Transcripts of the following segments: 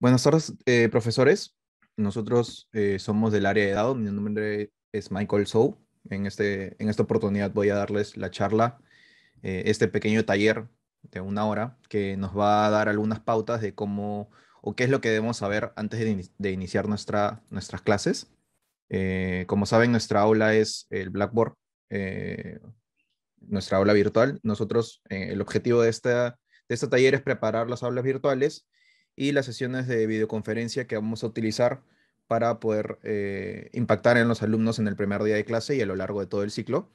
Buenas tardes, eh, profesores. Nosotros eh, somos del área de edad. Mi nombre es Michael Sou. En, este, en esta oportunidad voy a darles la charla, eh, este pequeño taller de una hora que nos va a dar algunas pautas de cómo o qué es lo que debemos saber antes de, iniciar nuestra, nuestras clases. como saben, nuestra aula es el Blackboard, nuestra aula virtual. Nosotros, el objetivo de de este taller es preparar las aulas virtuales y las sesiones de videoconferencia que vamos a utilizar para poder eh, impactar en los alumnos en el primer día de clase y a lo largo de todo el ciclo.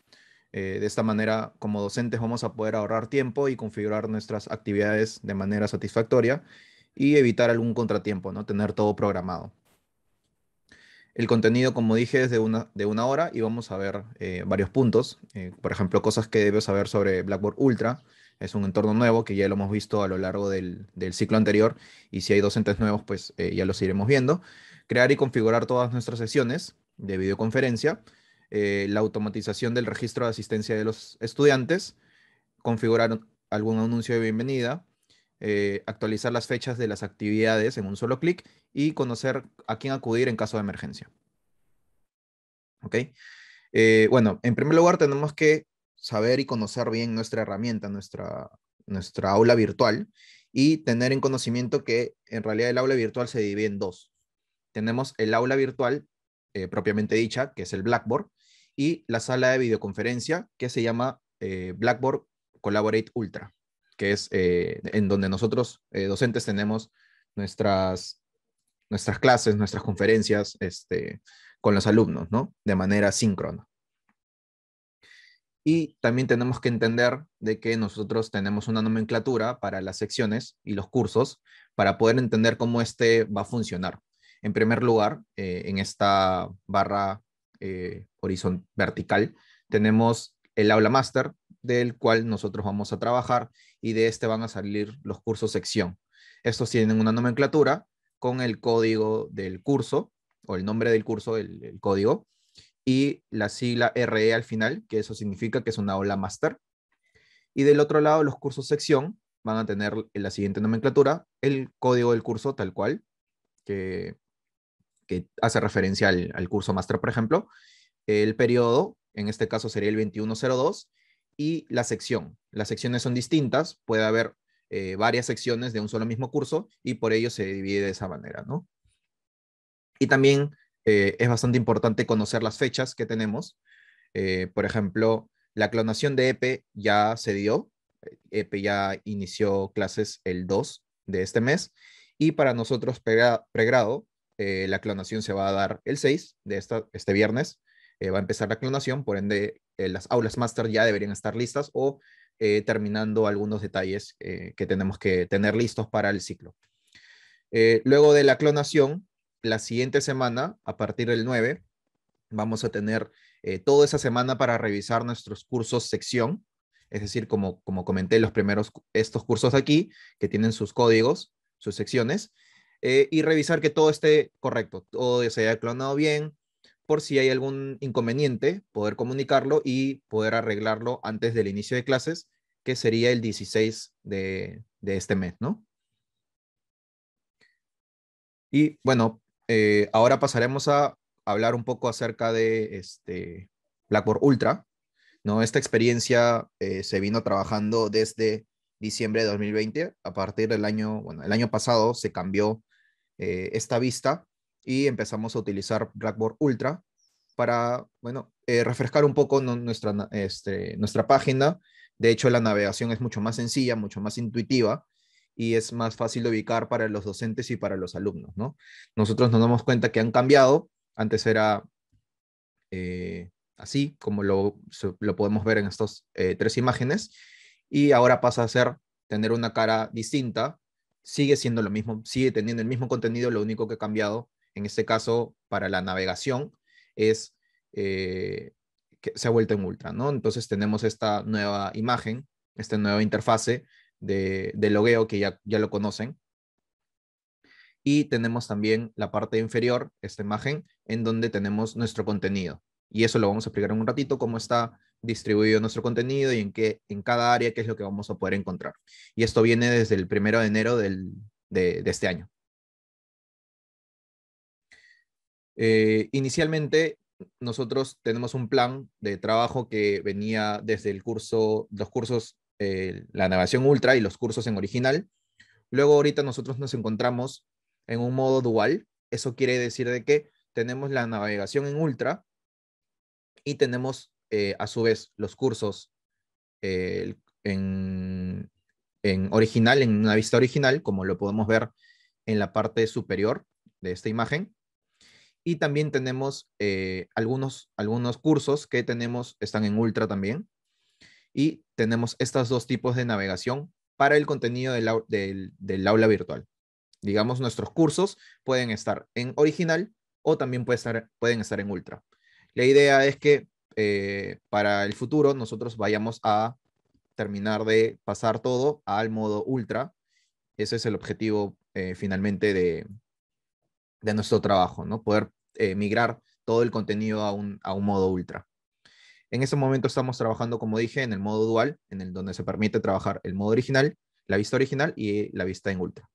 Eh, de esta manera, como docentes, vamos a poder ahorrar tiempo y configurar nuestras actividades de manera satisfactoria y evitar algún contratiempo, ¿no? Tener todo programado. El contenido, como dije, es de una, hora y vamos a ver eh, varios puntos. por ejemplo, cosas que debes saber sobre Blackboard Ultra, es un entorno nuevo que ya lo hemos visto a lo largo del, ciclo anterior y si hay docentes nuevos, pues eh, ya los iremos viendo. Crear y configurar todas nuestras sesiones de videoconferencia, eh, la automatización del registro de asistencia de los estudiantes, configurar algún anuncio de bienvenida, eh, actualizar las fechas de las actividades en un solo clic y conocer a quién acudir en caso de emergencia. bueno, en primer lugar tenemos que saber y conocer bien nuestra herramienta, nuestra, nuestra aula virtual y tener en conocimiento que en realidad el aula virtual se divide en dos. Tenemos el aula virtual eh, propiamente dicha, que es el Blackboard, y la sala de videoconferencia que se llama eh, Blackboard Collaborate Ultra, que es eh, en donde nosotros docentes tenemos nuestras, nuestras clases, nuestras conferencias este, con los alumnos, ¿no? De manera síncrona. Y también tenemos que entender de que nosotros tenemos una nomenclatura para las secciones y los cursos para poder entender cómo este va a funcionar. En primer lugar, eh, en esta barra eh, horizontal vertical tenemos el aula máster del cual nosotros vamos a trabajar y de este van a salir los cursos sección. Estos tienen una nomenclatura con el código del curso o el nombre del curso, el código, y la sigla RE al final, que eso significa que es una ola master Y del otro lado, los cursos sección van a tener la siguiente nomenclatura, el código del curso tal cual, que, que hace referencia al, curso master por ejemplo, el periodo, en este caso sería el 2102, y la sección. Las secciones son distintas, puede haber eh, varias secciones de un solo mismo curso y por ello se divide de esa manera, ¿no? Y también eh, es bastante importante conocer las fechas que tenemos. Eh, por ejemplo, la clonación de EPE ya se dio. EPE ya inició clases el 2 de este mes. Y para nosotros, pregrado, eh, la clonación se va a dar el 6 de este viernes. va a empezar la clonación, por ende, las aulas máster ya deberían estar listas o terminando algunos detalles que tenemos que tener listos para el ciclo. luego de la clonación, la siguiente semana, a partir del 9, vamos a tener eh, toda esa semana para revisar nuestros cursos sección. Es decir, como, como comenté, los primeros, estos cursos aquí, que tienen sus códigos, sus secciones, eh, y revisar que todo esté correcto, todo se haya clonado bien, por si hay algún inconveniente, poder comunicarlo y poder arreglarlo antes del inicio de clases, que sería el 16 de, de este mes, ¿no? Y bueno, eh, ahora pasaremos a hablar un poco acerca de este Blackboard Ultra. ¿no? Esta experiencia eh, se vino trabajando desde diciembre de 2020. A partir del año, el año pasado se cambió eh, esta vista y empezamos a utilizar Blackboard Ultra para, bueno, refrescar un poco nuestra, este, nuestra página. De hecho, la navegación es mucho más sencilla, mucho más intuitiva y es más fácil de ubicar para los docentes y para los alumnos, ¿no? Nosotros nos damos cuenta que han cambiado, antes era eh, así, como lo, podemos ver en estas eh, tres imágenes, y ahora pasa a ser tener una cara distinta, sigue siendo lo mismo, sigue teniendo el mismo contenido, lo único que ha cambiado, en este caso, para la navegación, es eh, que se ha vuelto en ultra, ¿no? Entonces tenemos esta nueva imagen, esta nueva interfase, de, de logueo que ya, lo conocen. Y tenemos también la parte inferior, esta imagen, en donde tenemos nuestro contenido. Y eso lo vamos a explicar en un ratito, cómo está distribuido nuestro contenido y en, qué, en cada área qué es lo que vamos a poder encontrar. Y esto viene desde el primero de enero de, este año. Eh, inicialmente, nosotros tenemos un plan de trabajo que venía desde el curso, los cursos la navegación ultra y los cursos en original. Luego ahorita nosotros nos encontramos en un modo dual. Eso quiere decir de que tenemos la navegación en ultra y tenemos eh, a su vez los cursos eh, en, original, en una vista original, como lo podemos ver en la parte superior de esta imagen. Y también tenemos eh, algunos, algunos cursos que tenemos, están en ultra también. Y tenemos estos dos tipos de navegación para el contenido del, aula virtual. Digamos, nuestros cursos pueden estar en original o también pueden estar en ultra. La idea es que eh, para el futuro nosotros vayamos a terminar de pasar todo al modo ultra. Ese es el objetivo eh, finalmente de, nuestro trabajo, ¿no? Poder eh, migrar todo el contenido a un modo ultra. En ese momento estamos trabajando, como dije, en el modo dual, en el donde se permite trabajar el modo original, la vista original y la vista en ultra.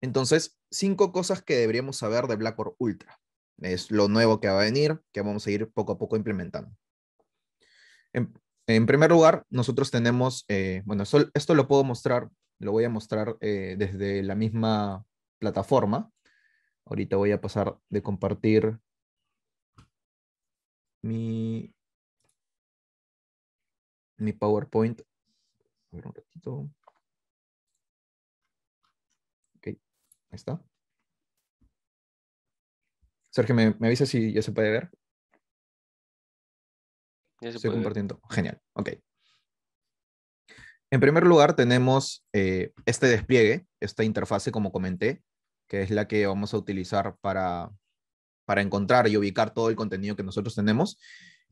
Entonces, cinco cosas que deberíamos saber de Blackboard Ultra. Es lo nuevo que va a venir, que vamos a ir poco a poco implementando. En, primer lugar, nosotros tenemos, eh, bueno, esto, lo puedo mostrar, lo voy a mostrar eh, desde la misma plataforma. Ahorita voy a pasar de compartir mi, mi PowerPoint. A ver un ratito. Ok, ahí está. Sergio, ¿me, me avisa si ya se puede ver? se Estoy compartiendo. Genial, ok. En primer lugar, tenemos eh, este despliegue, esta interfase, como comenté, que es la que vamos a utilizar para para encontrar y ubicar todo el contenido que nosotros tenemos.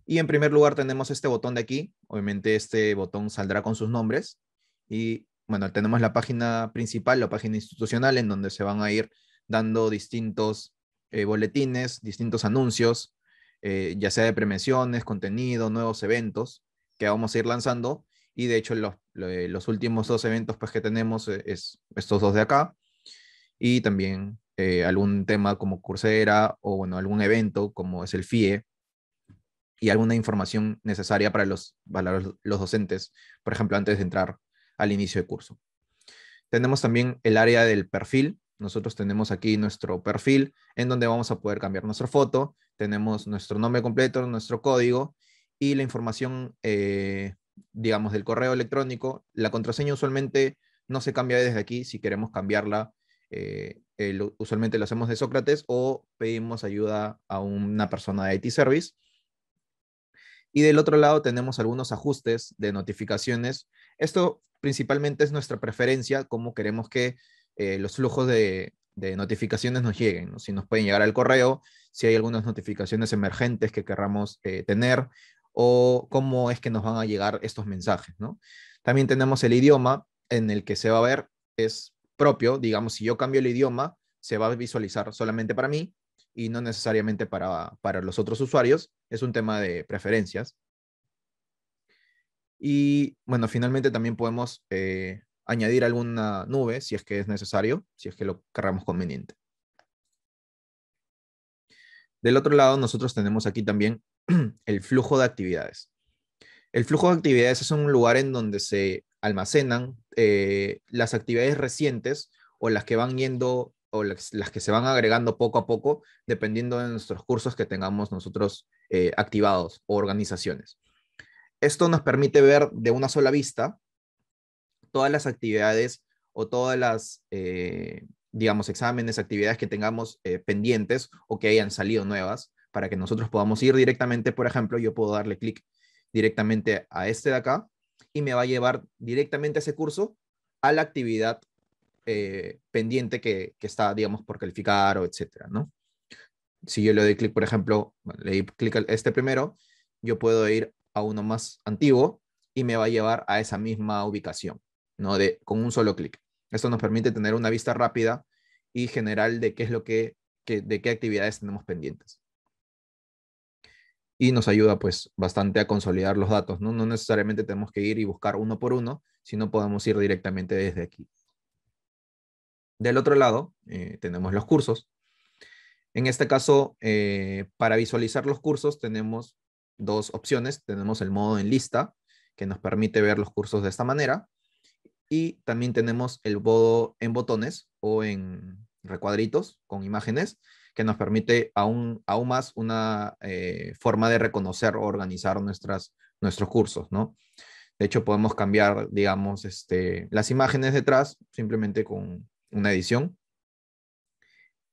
Y en primer lugar tenemos este botón de aquí. Obviamente este botón saldrá con sus nombres. Y bueno, tenemos la página principal, la página institucional, en donde se van a ir dando distintos eh, boletines, distintos anuncios, eh, ya sea de prevenciones, contenido, nuevos eventos que vamos a ir lanzando. Y de hecho los, eh, últimos dos eventos pues, que tenemos es estos dos de acá. Y también eh, algún tema como Coursera o bueno, algún evento como es el FIE y alguna información necesaria para los, docentes, por ejemplo, antes de entrar al inicio de curso. Tenemos también el área del perfil. Nosotros tenemos aquí nuestro perfil en donde vamos a poder cambiar nuestra foto, tenemos nuestro nombre completo, nuestro código y la información, eh, digamos, del correo electrónico. La contraseña usualmente no se cambia desde aquí. Si queremos cambiarla, eh, eh, usualmente lo hacemos de Sócrates o pedimos ayuda a una persona de IT Service. Y del otro lado tenemos algunos ajustes de notificaciones. Esto principalmente es nuestra preferencia, cómo queremos que eh, los flujos de, notificaciones nos lleguen. Si nos pueden llegar al correo, si hay algunas notificaciones emergentes que querramos eh, tener o cómo es que nos van a llegar estos mensajes. También tenemos el idioma en el que se va a ver, es propio, digamos, si yo cambio el idioma, se va a visualizar solamente para mí y no necesariamente para, para los otros usuarios. Es un tema de preferencias. Y bueno, finalmente también podemos eh, añadir alguna nube si es que es necesario, si es que lo querramos conveniente. Del otro lado, nosotros tenemos aquí también el flujo de actividades. El flujo de actividades es un lugar en donde se almacenan eh, las actividades recientes o las que van yendo o las, que se van agregando poco a poco, dependiendo de nuestros cursos que tengamos nosotros eh, activados o organizaciones. Esto nos permite ver de una sola vista todas las actividades o todas las, eh, digamos, exámenes, actividades que tengamos pendientes o que hayan salido nuevas para que nosotros podamos ir directamente, por ejemplo, yo puedo darle clic directamente a este de acá y me va a llevar directamente a ese curso a la actividad eh, pendiente que, está, digamos, por calificar o etcétera, ¿no? Si yo le doy clic, por ejemplo, le doy clic a este primero, yo puedo ir a uno más antiguo y me va a llevar a esa misma ubicación, ¿no? con un solo clic. Esto nos permite tener una vista rápida y general de qué es lo que, que de qué actividades tenemos pendientes y nos ayuda pues bastante a consolidar los datos, ¿no? No necesariamente tenemos que ir y buscar uno por uno, sino podemos ir directamente desde aquí. Del otro lado, eh, tenemos los cursos. En este caso, eh, para visualizar los cursos tenemos dos opciones. Tenemos el modo en lista, que nos permite ver los cursos de esta manera. Y también tenemos el modo en botones o en recuadritos con imágenes, que nos permite aún, más una eh, forma de reconocer o organizar nuestras, nuestros cursos, ¿no? De hecho, podemos cambiar, digamos, este, las imágenes detrás simplemente con una edición.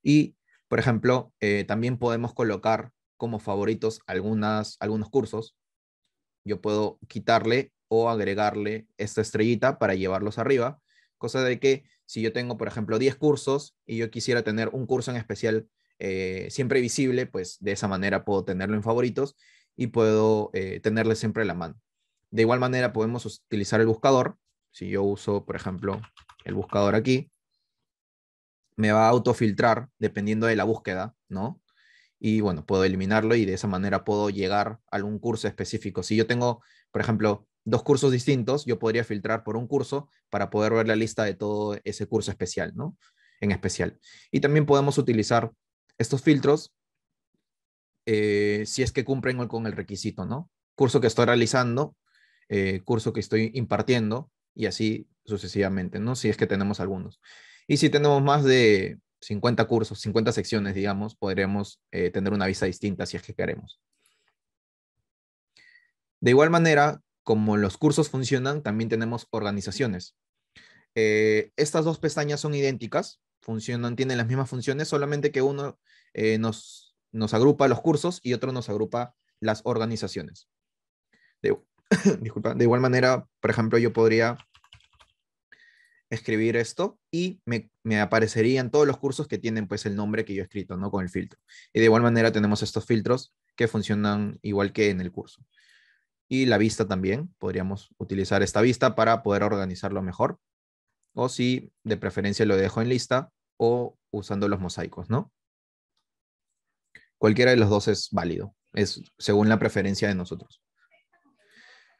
Y, por ejemplo, eh, también podemos colocar como favoritos algunas, algunos cursos. Yo puedo quitarle o agregarle esta estrellita para llevarlos arriba, cosa de que si yo tengo, por ejemplo, 10 cursos y yo quisiera tener un curso en especial eh, siempre visible, pues de esa manera puedo tenerlo en favoritos y puedo eh, tenerle siempre la mano. De igual manera podemos utilizar el buscador. Si yo uso, por ejemplo, el buscador aquí, me va a autofiltrar dependiendo de la búsqueda, ¿no? Y bueno, puedo eliminarlo y de esa manera puedo llegar a algún curso específico. Si yo tengo, por ejemplo, dos cursos distintos, yo podría filtrar por un curso para poder ver la lista de todo ese curso especial, ¿no? En especial. Y también podemos utilizar estos filtros, eh, si es que cumplen con el requisito, ¿no? Curso que estoy realizando, eh, curso que estoy impartiendo y así sucesivamente, ¿no? Si es que tenemos algunos. Y si tenemos más de 50 cursos, 50 secciones, digamos, podremos eh, tener una visa distinta si es que queremos. De igual manera, como los cursos funcionan, también tenemos organizaciones. estas dos pestañas son idénticas, funcionan, tienen las mismas funciones, solamente que uno eh, nos, nos agrupa los cursos y otro nos agrupa las organizaciones. De, igual manera, por ejemplo, yo podría escribir esto y me, me, aparecerían todos los cursos que tienen pues el nombre que yo he escrito, ¿no? Con el filtro. Y de igual manera tenemos estos filtros que funcionan igual que en el curso. Y la vista también, podríamos utilizar esta vista para poder organizarlo mejor o si de preferencia lo dejo en lista o usando los mosaicos, ¿no? Cualquiera de los dos es válido, es según la preferencia de nosotros.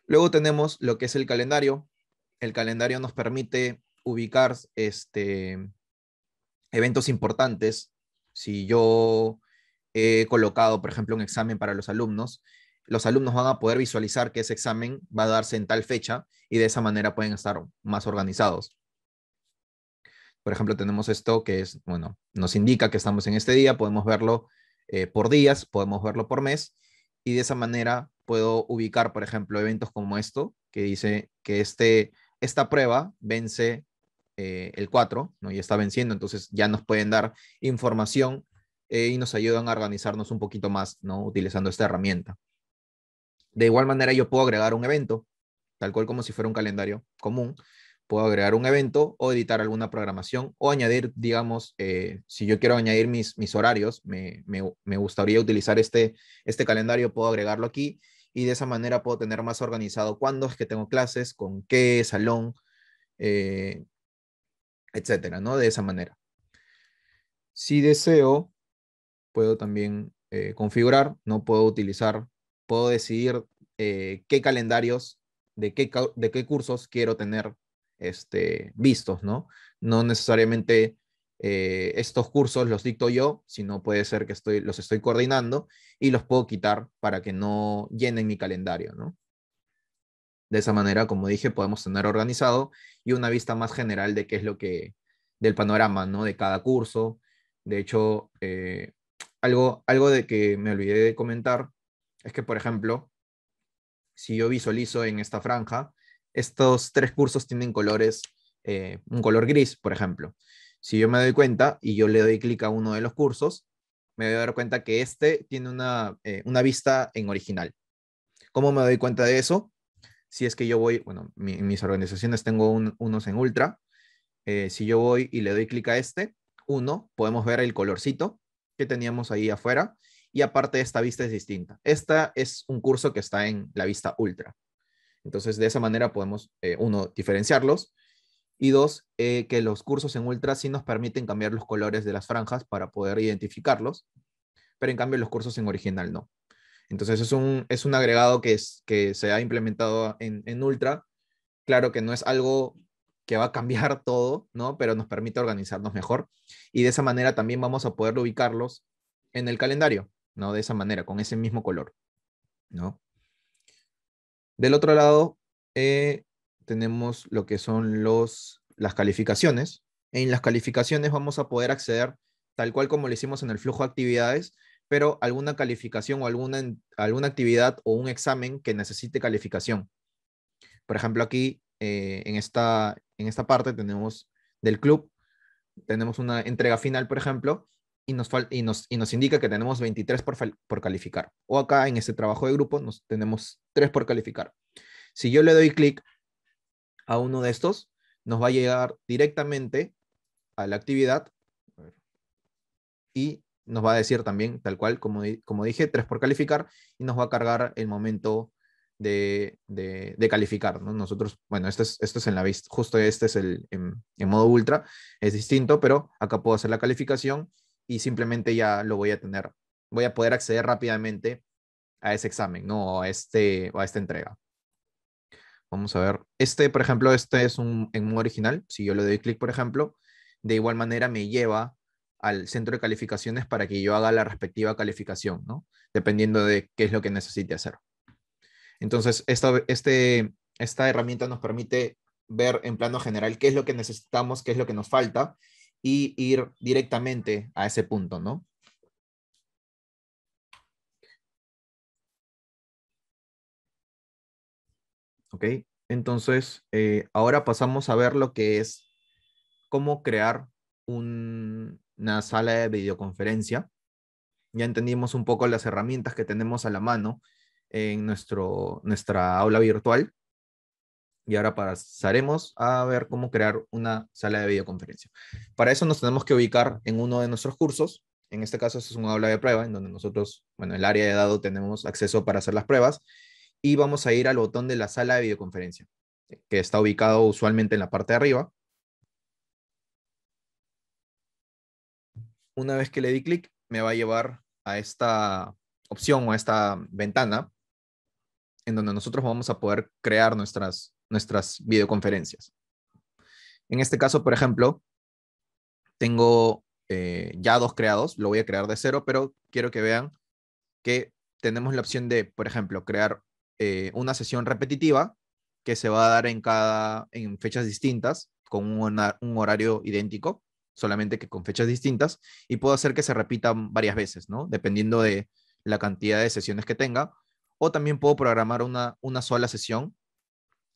Luego tenemos lo que es el calendario. El calendario nos permite ubicar este, eventos importantes. Si yo he colocado, por ejemplo, un examen para los alumnos, los alumnos van a poder visualizar que ese examen va a darse en tal fecha y de esa manera pueden estar más organizados. Por ejemplo, tenemos esto que es, bueno, nos indica que estamos en este día, podemos verlo eh, por días, podemos verlo por mes, y de esa manera puedo ubicar, por ejemplo, eventos como esto, que dice que este, esta prueba vence eh, el 4, ¿no? y está venciendo, entonces ya nos pueden dar información eh, y nos ayudan a organizarnos un poquito más, ¿no? Utilizando esta herramienta. De igual manera, yo puedo agregar un evento, tal cual como si fuera un calendario común, puedo agregar un evento o editar alguna programación o añadir, digamos, eh, si yo quiero añadir mis, mis horarios, me, gustaría utilizar este, este calendario, puedo agregarlo aquí y de esa manera puedo tener más organizado cuándo es que tengo clases, con qué salón, eh, etcétera, ¿no? De esa manera. Si deseo, puedo también eh, configurar, no puedo utilizar, puedo decidir qué calendarios de de qué cursos quiero tener este, vistos, ¿no? No necesariamente eh, estos cursos los dicto yo, sino puede ser que estoy, los estoy coordinando y los puedo quitar para que no llenen mi calendario, ¿no? De esa manera, como dije, podemos tener organizado y una vista más general de qué es lo que, del panorama, ¿no? De cada curso. De hecho, eh, algo, algo de que me olvidé de comentar es que, por ejemplo, si yo visualizo en esta franja estos tres cursos tienen colores, eh, un color gris, por ejemplo. Si yo me doy cuenta y yo le doy clic a uno de los cursos, me voy a dar cuenta que este tiene una, eh, vista en original. ¿Cómo me doy cuenta de eso? Si es que yo voy, bueno, en mis organizaciones tengo unos en ultra. Eh, si yo voy y le doy clic a este, uno, podemos ver el colorcito que teníamos ahí afuera. Y aparte, esta vista es distinta. Esta es un curso que está en la vista ultra. Entonces, de esa manera podemos, eh, uno, diferenciarlos y dos, eh, que los cursos en ultra sí nos permiten cambiar los colores de las franjas para poder identificarlos, pero en cambio los cursos en original no. Entonces, es un, es un agregado que, que se ha implementado en, en ultra. Claro que no es algo que va a cambiar todo, ¿no? Pero nos permite organizarnos mejor y de esa manera también vamos a poder ubicarlos en el calendario, ¿no? De esa manera, con ese mismo color, ¿no? Del otro lado, eh, tenemos lo que son las calificaciones. En las calificaciones vamos a poder acceder, tal cual como lo hicimos en el flujo de actividades, pero alguna calificación o alguna, alguna actividad o un examen que necesite calificación. Por ejemplo, aquí eh, en, esta, en esta parte tenemos del club, tenemos una entrega final, por ejemplo, y nos, y nos, y nos indica que tenemos 23 por, por calificar. O acá en este trabajo de grupo nos tenemos 3 por calificar. Si yo le doy clic a uno de estos, nos va a llegar directamente a la actividad y nos va a decir también, tal cual, como, como dije, 3 por calificar y nos va a cargar el momento de, de, calificar. ¿no? Nosotros, bueno, esto es, esto es en la vista, justo este es el en, modo ultra, es distinto, pero acá puedo hacer la calificación y simplemente ya lo voy a tener, voy a poder acceder rápidamente a ese examen, ¿no? O a, este, a esta entrega. Vamos a ver. Este, por ejemplo, este es un, en original. Si yo le doy clic, por ejemplo, de igual manera me lleva al centro de calificaciones para que yo haga la respectiva calificación, ¿no? Dependiendo de qué es lo que necesite hacer. Entonces, esta, este, esta herramienta nos permite ver en plano general qué es lo que necesitamos, qué es lo que nos falta y ir directamente a ese punto, ¿no? ¿Ok? Entonces, eh, ahora pasamos a ver lo que es cómo crear una sala de videoconferencia. Ya entendimos un poco las herramientas que tenemos a la mano en nuestra aula virtual y ahora pasaremos a ver cómo crear una sala de videoconferencia. Para eso nos tenemos que ubicar en uno de nuestros cursos. En este caso este es un aula de prueba en donde nosotros, bueno, el área de dado tenemos acceso para hacer las pruebas y vamos a ir al botón de la sala de videoconferencia, que está ubicado usualmente en la parte de arriba. Una vez que le di clic, me va a llevar a esta opción o a esta ventana en donde nosotros vamos a poder crear nuestras nuestras videoconferencias. En este caso, por ejemplo, tengo eh, ya dos creados, lo voy a crear de cero, pero quiero que vean que tenemos la opción de, por ejemplo, crear eh, una sesión repetitiva que se va a dar en, cada, en fechas distintas, con un, horario idéntico, solamente que con fechas distintas, y puedo hacer que se repitan varias veces, ¿no? Dependiendo de la cantidad de sesiones que tenga, o también puedo programar una, una sola sesión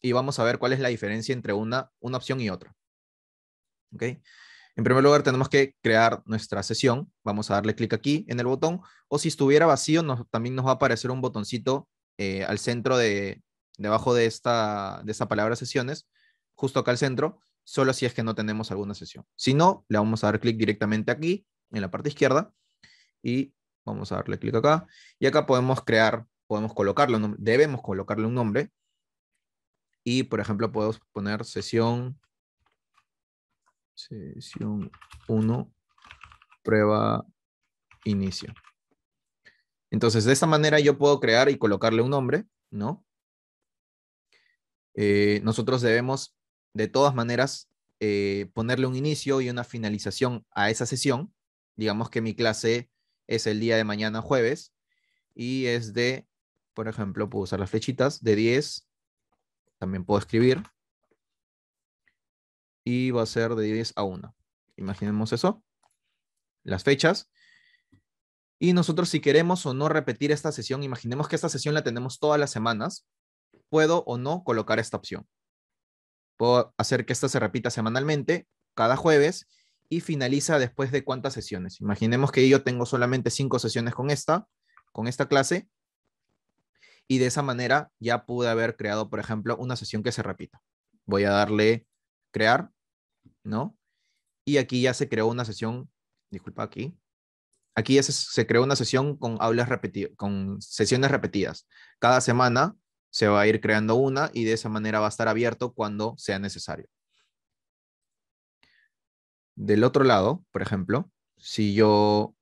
y vamos a ver cuál es la diferencia entre una, una opción y otra. okay En primer lugar, tenemos que crear nuestra sesión. Vamos a darle clic aquí en el botón. O si estuviera vacío, también nos va a aparecer un botoncito eh, al centro de, debajo de esta, de palabra sesiones, justo acá al centro, solo si es que no tenemos alguna sesión. Si no, le vamos a dar clic directamente aquí, en la parte izquierda, y vamos a darle clic acá. Y acá podemos crear, podemos colocarle, debemos colocarle un nombre. Y, por ejemplo, puedo poner sesión, sesión 1, prueba, inicio. Entonces, de esta manera yo puedo crear y colocarle un nombre, ¿no? Eh, nosotros debemos, de todas maneras, eh, ponerle un inicio y una finalización a esa sesión. Digamos que mi clase es el día de mañana jueves y es de, por ejemplo, puedo usar las flechitas, de 10 también puedo escribir. Y va a ser de 10 a 1. Imaginemos eso. Las fechas. Y nosotros si queremos o no repetir esta sesión, imaginemos que esta sesión la tenemos todas las semanas, puedo o no colocar esta opción. Puedo hacer que esta se repita semanalmente, cada jueves, y finaliza después de cuántas sesiones. Imaginemos que yo tengo solamente cinco sesiones con esta, con esta clase, y de esa manera ya pude haber creado, por ejemplo, una sesión que se repita. Voy a darle crear, ¿no? Y aquí ya se creó una sesión, disculpa aquí, aquí ya se, se creó una sesión con aulas repetidas, con sesiones repetidas. Cada semana se va a ir creando una y de esa manera va a estar abierto cuando sea necesario. Del otro lado, por ejemplo, si yo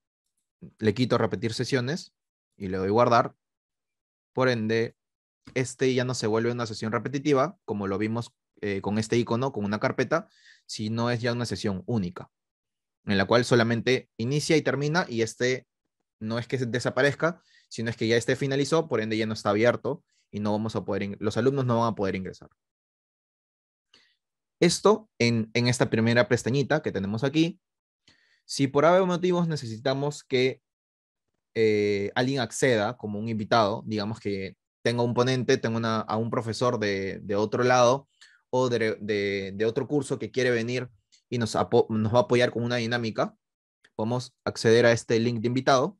le quito repetir sesiones y le doy guardar, por ende, este ya no se vuelve una sesión repetitiva, como lo vimos eh, con este icono, con una carpeta, sino es ya una sesión única, en la cual solamente inicia y termina y este no es que desaparezca, sino es que ya este finalizó, por ende ya no está abierto y no vamos a poder, los alumnos no van a poder ingresar. Esto en, esta primera pestañita que tenemos aquí. Si por algún motivos necesitamos que eh, alguien acceda como un invitado, digamos que tenga un ponente, tenga a un profesor de, otro lado o de, otro curso que quiere venir y nos, va a apoyar con una dinámica, podemos acceder a este link de invitado.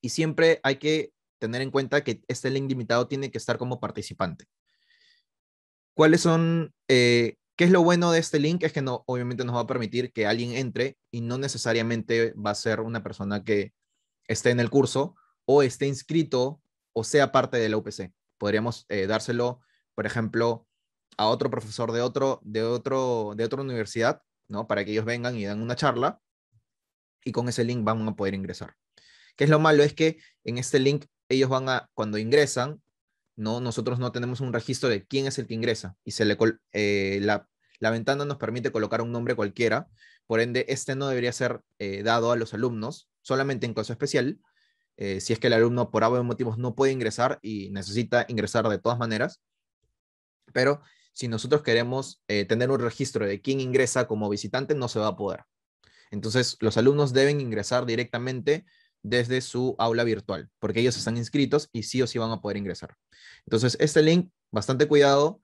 Y siempre hay que tener en cuenta que este link de invitado tiene que estar como participante. ¿Cuáles son, eh, qué es lo bueno de este link? Es que no, obviamente nos va a permitir que alguien entre y no necesariamente va a ser una persona que esté en el curso o esté inscrito o sea parte de la UPC. Podríamos eh, dárselo, por ejemplo, a otro profesor de, otro, de, otro, de otra universidad, ¿no? Para que ellos vengan y den una charla y con ese link van a poder ingresar. ¿Qué es lo malo? Es que en este link ellos van a, cuando ingresan, ¿no? nosotros no tenemos un registro de quién es el que ingresa y se le eh, la, ventana nos permite colocar un nombre cualquiera, por ende, este no debería ser eh, dado a los alumnos, solamente en caso especial, eh, si es que el alumno por algún motivos no puede ingresar y necesita ingresar de todas maneras. Pero si nosotros queremos eh, tener un registro de quién ingresa como visitante, no se va a poder. Entonces, los alumnos deben ingresar directamente desde su aula virtual, porque ellos están inscritos y sí o sí van a poder ingresar. Entonces, este link, bastante cuidado,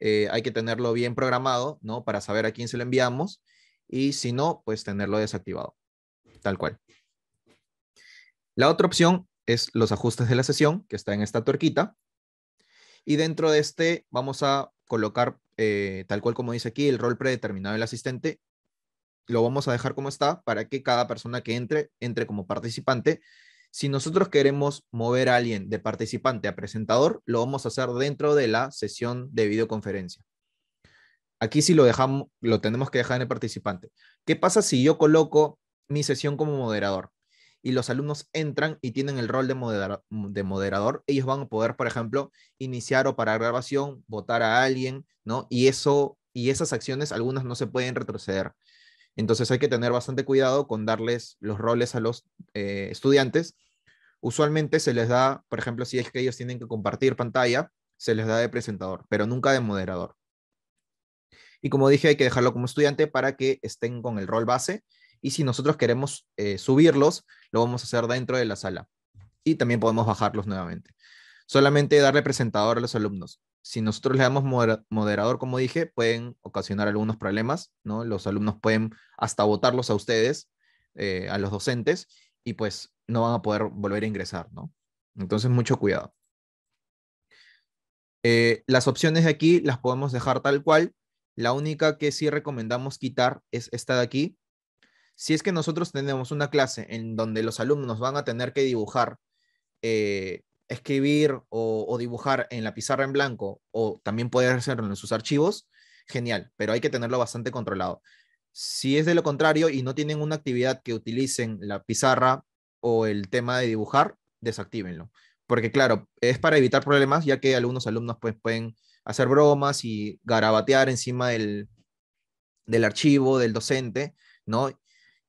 eh, hay que tenerlo bien programado, ¿no? Para saber a quién se lo enviamos y si no, pues tenerlo desactivado, tal cual. La otra opción es los ajustes de la sesión, que está en esta tuerquita. Y dentro de este vamos a colocar, eh, tal cual como dice aquí, el rol predeterminado del asistente. Lo vamos a dejar como está para que cada persona que entre, entre como participante. Si nosotros queremos mover a alguien de participante a presentador, lo vamos a hacer dentro de la sesión de videoconferencia. Aquí sí lo dejamos, lo tenemos que dejar en el participante. ¿Qué pasa si yo coloco mi sesión como moderador? y los alumnos entran y tienen el rol de, moderador, ellos van a poder, por ejemplo, iniciar o parar grabación, votar a alguien, ¿no? Y eso y esas acciones algunas no se pueden retroceder. Entonces hay que tener bastante cuidado con darles los roles a los eh, estudiantes. Usualmente se les da, por ejemplo, si es que ellos tienen que compartir pantalla, se les da de presentador, pero nunca de moderador. Y como dije, hay que dejarlo como estudiante para que estén con el rol base y si nosotros queremos eh, subirlos, lo vamos a hacer dentro de la sala y también podemos bajarlos nuevamente. Solamente darle presentador a los alumnos. Si nosotros le damos moderador, como dije, pueden ocasionar algunos problemas, ¿no? Los alumnos pueden hasta votarlos a ustedes, eh, a los docentes, y pues no van a poder volver a ingresar, ¿no? Entonces, mucho cuidado. Eh, las opciones de aquí las podemos dejar tal cual. La única que sí recomendamos quitar es esta de aquí, si es que nosotros tenemos una clase en donde los alumnos van a tener que dibujar, eh, escribir o, dibujar en la pizarra en blanco o también poder hacerlo en sus archivos, genial, pero hay que tenerlo bastante controlado. Si es de lo contrario y no tienen una actividad que utilicen la pizarra o el tema de dibujar, desactívenlo. Porque claro, es para evitar problemas, ya que algunos alumnos pues, pueden hacer bromas y garabatear encima del, del archivo del docente, ¿no?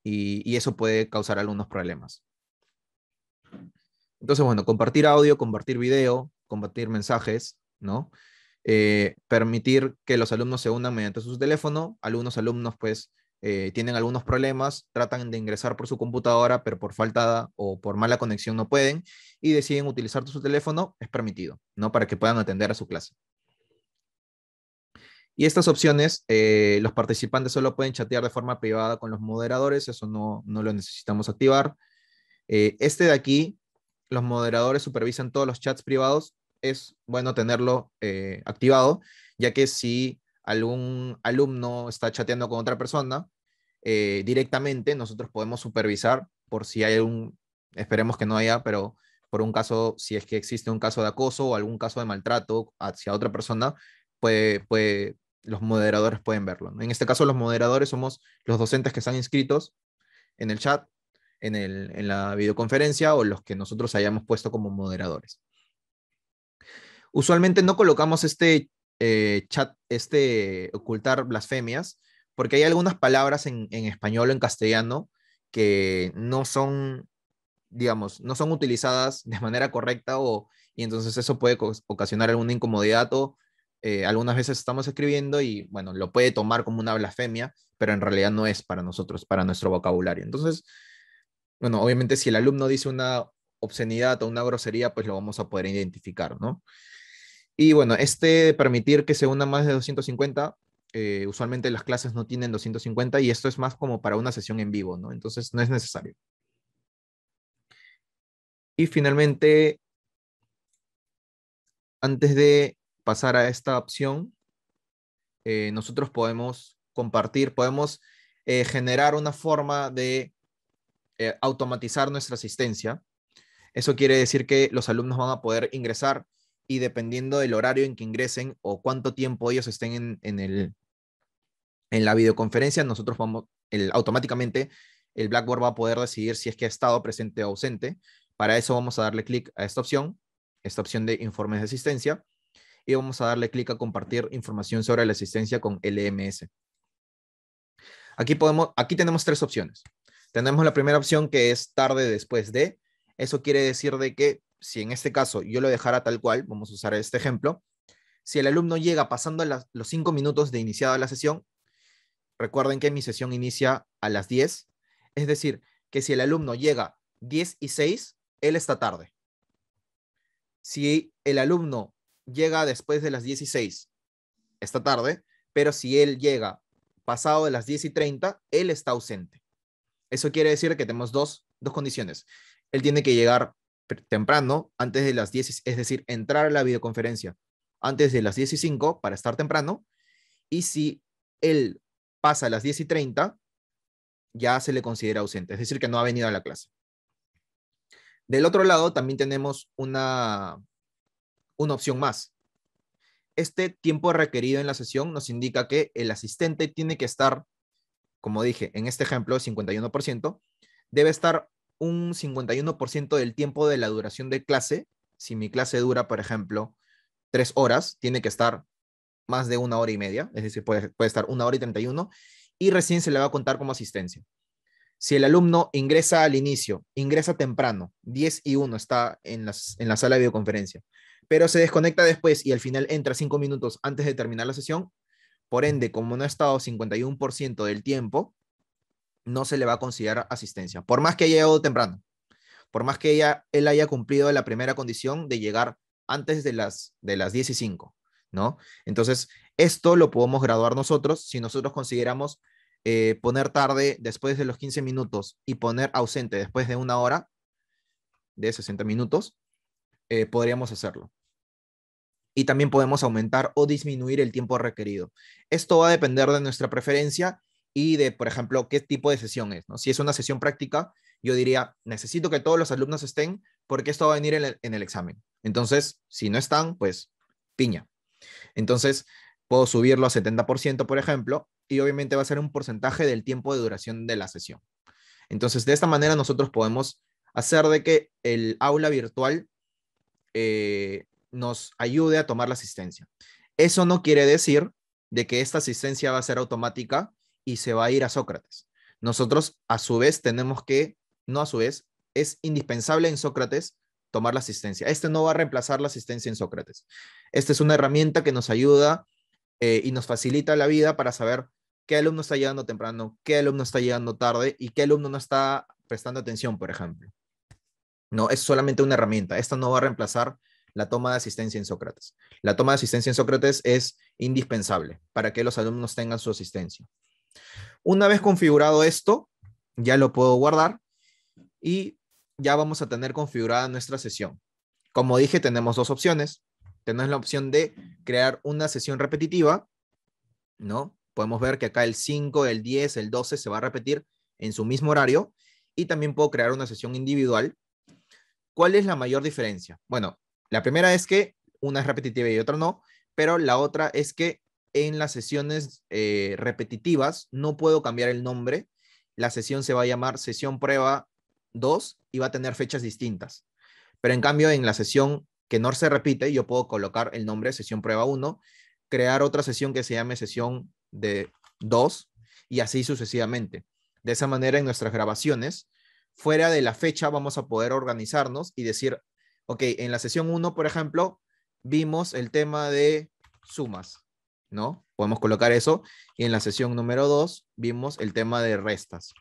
y, eso puede causar algunos problemas. Entonces, bueno, compartir audio, compartir video, compartir mensajes, ¿no? Eh, permitir que los alumnos se unan mediante su teléfono. Algunos alumnos, pues, eh, tienen algunos problemas, tratan de ingresar por su computadora, pero por falta o por mala conexión no pueden y deciden utilizar su teléfono, es permitido, ¿no? Para que puedan atender a su clase. Y estas opciones, eh, los participantes solo pueden chatear de forma privada con los moderadores, eso no, no lo necesitamos activar. Eh, este de aquí, los moderadores supervisan todos los chats privados, es bueno tenerlo eh, activado, ya que si algún alumno está chateando con otra persona, directamente nosotros podemos supervisar por si hay un, esperemos que no haya, pero por un caso, si es que existe un caso de acoso o algún caso de maltrato hacia otra persona, Puede, puede, los moderadores pueden verlo. En este caso, los moderadores somos los docentes que están inscritos en el chat, en, el, en la videoconferencia o los que nosotros hayamos puesto como moderadores. Usualmente no colocamos este eh, chat, este ocultar blasfemias, porque hay algunas palabras en, en español o en castellano que no son, digamos, no son utilizadas de manera correcta o, y entonces eso puede ocasionar alguna incomodidad o eh, algunas veces estamos escribiendo y, bueno, lo puede tomar como una blasfemia, pero en realidad no es para nosotros, para nuestro vocabulario. Entonces, bueno, obviamente si el alumno dice una obscenidad o una grosería, pues lo vamos a poder identificar, ¿no? Y bueno, este permitir que se una más de 250, eh, usualmente las clases no tienen 250 y esto es más como para una sesión en vivo, ¿no? Entonces no es necesario. Y finalmente, antes de pasar a esta opción, eh, nosotros podemos compartir, podemos eh, generar una forma de eh, automatizar nuestra asistencia. Eso quiere decir que los alumnos van a poder ingresar y dependiendo del horario en que ingresen o cuánto tiempo ellos estén en, en, el, en la videoconferencia, nosotros vamos, el, automáticamente el Blackboard va a poder decidir si es que ha estado presente o ausente. Para eso vamos a darle clic a esta opción, esta opción de informes de asistencia y vamos a darle clic a compartir información sobre la asistencia con LMS. Aquí, podemos, aquí tenemos tres opciones. Tenemos la primera opción que es tarde después de. Eso quiere decir de que si en este caso yo lo dejara tal cual, vamos a usar este ejemplo, si el alumno llega pasando los cinco minutos de iniciada la sesión, recuerden que mi sesión inicia a las 10, es decir, que si el alumno llega 10 y 6, él está tarde. Si el alumno llega después de las 16, esta tarde, pero si él llega pasado de las 10 y 30, él está ausente. Eso quiere decir que tenemos dos, condiciones. Él tiene que llegar temprano, antes de las 10, es decir, entrar a la videoconferencia antes de las 10 y para estar temprano. Y si él pasa a las 10 y 30, ya se le considera ausente, es decir, que no ha venido a la clase. Del otro lado, también tenemos una, una opción más. Este tiempo requerido en la sesión nos indica que el asistente tiene que estar, como dije, en este ejemplo, 51%, debe estar un 51% del tiempo de la duración de clase. Si mi clase dura, por ejemplo, tres horas, tiene que estar más de una hora y media, es decir, puede, estar una hora y 31, y recién se le va a contar como asistencia. Si el alumno ingresa al inicio, ingresa temprano, 10 y 1 está en, en la sala de videoconferencia, pero se desconecta después y al final entra cinco minutos antes de terminar la sesión. Por ende, como no ha estado 51% del tiempo, no se le va a considerar asistencia, por más que haya llegado temprano, por más que ella, él haya cumplido la primera condición de llegar antes de las, de las 10 ¿no? Entonces, esto lo podemos graduar nosotros si nosotros consideramos eh, poner tarde después de los 15 minutos y poner ausente después de una hora de 60 minutos, eh, podríamos hacerlo. Y también podemos aumentar o disminuir el tiempo requerido. Esto va a depender de nuestra preferencia y de, por ejemplo, qué tipo de sesión es. Si es una sesión práctica, yo diría, necesito que todos los alumnos estén porque esto va a venir en el, en el examen. Entonces, si no están, pues piña. Entonces, puedo subirlo a 70%, por ejemplo, y obviamente va a ser un porcentaje del tiempo de duración de la sesión. Entonces, de esta manera nosotros podemos hacer de que el aula virtual eh, nos ayude a tomar la asistencia. Eso no quiere decir de que esta asistencia va a ser automática y se va a ir a Sócrates. Nosotros, a su vez, tenemos que, no a su vez, es indispensable en Sócrates tomar la asistencia. Este no va a reemplazar la asistencia en Sócrates. Esta es una herramienta que nos ayuda eh, y nos facilita la vida para saber qué alumno está llegando temprano, qué alumno está llegando tarde y qué alumno no está prestando atención, por ejemplo. No es solamente una herramienta. Esta no va a reemplazar la toma de asistencia en Sócrates. La toma de asistencia en Sócrates es indispensable para que los alumnos tengan su asistencia. Una vez configurado esto, ya lo puedo guardar y ya vamos a tener configurada nuestra sesión. Como dije, tenemos dos opciones. Tenemos la opción de crear una sesión repetitiva, ¿no? Podemos ver que acá el 5, el 10, el 12 se va a repetir en su mismo horario y también puedo crear una sesión individual ¿Cuál es la mayor diferencia? Bueno, la primera es que una es repetitiva y otra no, pero la otra es que en las sesiones eh, repetitivas no puedo cambiar el nombre. La sesión se va a llamar sesión prueba 2 y va a tener fechas distintas. Pero en cambio, en la sesión que no se repite, yo puedo colocar el nombre sesión prueba 1, crear otra sesión que se llame sesión de 2 y así sucesivamente. De esa manera, en nuestras grabaciones, fuera de la fecha vamos a poder organizarnos y decir, ok, en la sesión 1, por ejemplo, vimos el tema de sumas, ¿no? Podemos colocar eso. Y en la sesión número 2 vimos el tema de restas.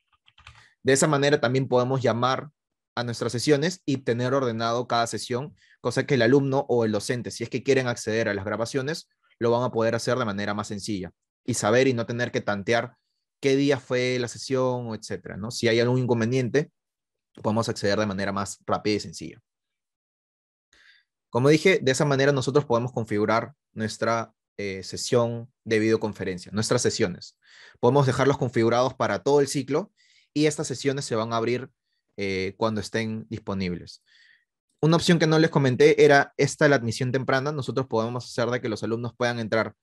De esa manera también podemos llamar a nuestras sesiones y tener ordenado cada sesión, cosa que el alumno o el docente, si es que quieren acceder a las grabaciones, lo van a poder hacer de manera más sencilla y saber y no tener que tantear qué día fue la sesión, etcétera, ¿no? Si hay algún inconveniente, Podemos acceder de manera más rápida y sencilla. Como dije, de esa manera nosotros podemos configurar nuestra eh, sesión de videoconferencia, nuestras sesiones. Podemos dejarlos configurados para todo el ciclo y estas sesiones se van a abrir eh, cuando estén disponibles. Una opción que no les comenté era esta, la admisión temprana. Nosotros podemos hacer de que los alumnos puedan entrar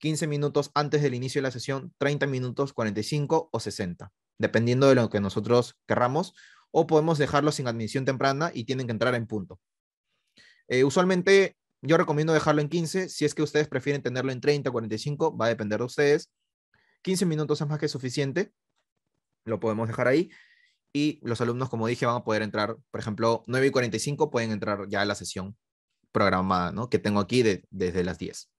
15 minutos antes del inicio de la sesión, 30 minutos, 45 o 60, dependiendo de lo que nosotros querramos o podemos dejarlo sin admisión temprana y tienen que entrar en punto. Eh, usualmente yo recomiendo dejarlo en 15, si es que ustedes prefieren tenerlo en 30 o 45, va a depender de ustedes. 15 minutos es más que suficiente, lo podemos dejar ahí. Y los alumnos, como dije, van a poder entrar, por ejemplo, 9 y 45 pueden entrar ya a la sesión programada, ¿no? Que tengo aquí desde las 10.